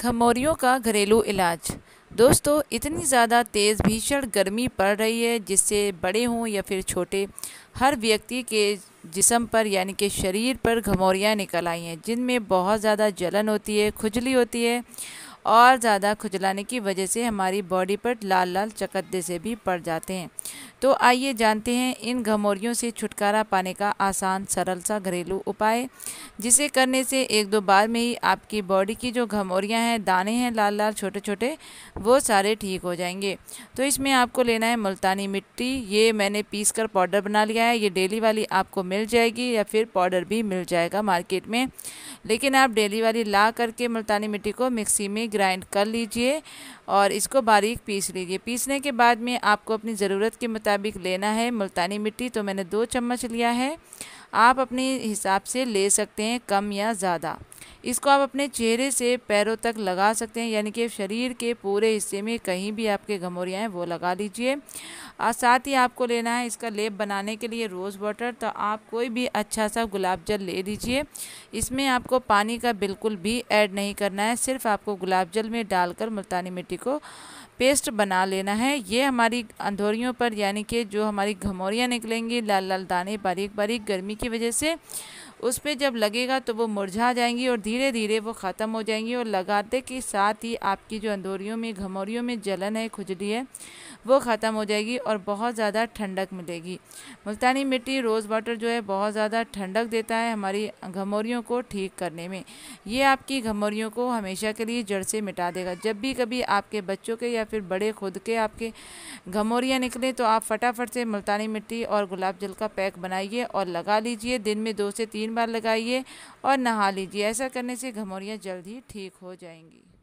खमोरियों का घरेलू इलाज दोस्तों इतनी ज़्यादा तेज़ भीषण गर्मी पड़ रही है जिससे बड़े हों या फिर छोटे हर व्यक्ति के जिसम पर यानी कि शरीर पर घमोरियाँ निकल आई हैं जिनमें बहुत ज़्यादा जलन होती है खुजली होती है और ज़्यादा खुजलाने की वजह से हमारी बॉडी पर लाल लाल चकद्दे से भी पड़ जाते हैं तो आइए जानते हैं इन घमोरियों से छुटकारा पाने का आसान सरल सा घरेलू उपाय जिसे करने से एक दो बार में ही आपकी बॉडी की जो घमोरियाँ हैं दाने हैं लाल लाल छोटे छोटे वो सारे ठीक हो जाएंगे तो इसमें आपको लेना है मुल्तानी मिट्टी ये मैंने पीस कर पाउडर बना लिया है ये डेली वाली आपको मिल जाएगी या फिर पाउडर भी मिल जाएगा मार्केट में लेकिन आप डेली वाली ला करके मुल्तानी मिट्टी को मिक्सी में ग्राइंड कर लीजिए और इसको बारीक पीस लीजिए पीसने के बाद में आपको अपनी ज़रूरत के मुताबिक लेना है मुल्तानी मिट्टी तो मैंने दो चम्मच लिया है आप अपने हिसाब से ले सकते हैं कम या ज़्यादा इसको आप अपने चेहरे से पैरों तक लगा सकते हैं यानी कि शरीर के पूरे हिस्से में कहीं भी आपके घमोरियाँ हैं वो लगा लीजिए और साथ ही आपको लेना है इसका लेप बनाने के लिए रोज़ वाटर तो आप कोई भी अच्छा सा गुलाब जल ले लीजिए इसमें आपको पानी का बिल्कुल भी ऐड नहीं करना है सिर्फ आपको गुलाब जल में डालकर मुल्तानी मिट्टी को पेस्ट बना लेना है ये हमारी अंधोरियों पर यानी कि जो हमारी घमोरियाँ निकलेंगी लाल लाल दाने बारीक बारीक गर्मी की वजह से उस पर जब लगेगा तो वो मुरझा जाएंगी और धीरे धीरे वो ख़त्म हो जाएंगी और लगाते के साथ ही आपकी जो अंधोरियों में घमोरियों में जलन है खुजली है वो ख़त्म हो जाएगी और बहुत ज़्यादा ठंडक मिलेगी मुल्तानी मिट्टी रोज़ वाटर जो है बहुत ज़्यादा ठंडक देता है हमारी घमोरियों को ठीक करने में ये आपकी घमोरियों को हमेशा के लिए जड़ से मिटा देगा जब भी कभी आपके बच्चों के या फिर बड़े खुद के आपके घमोरियाँ निकलें तो आप फटाफट से मुल्तानी मिट्टी और गुलाब जल का पैक बनाइए और लगा लीजिए दिन में दो से तीन बार लगाइए और नहा लीजिए ऐसा करने से घमोरियाँ जल्द ही ठीक हो जाएंगी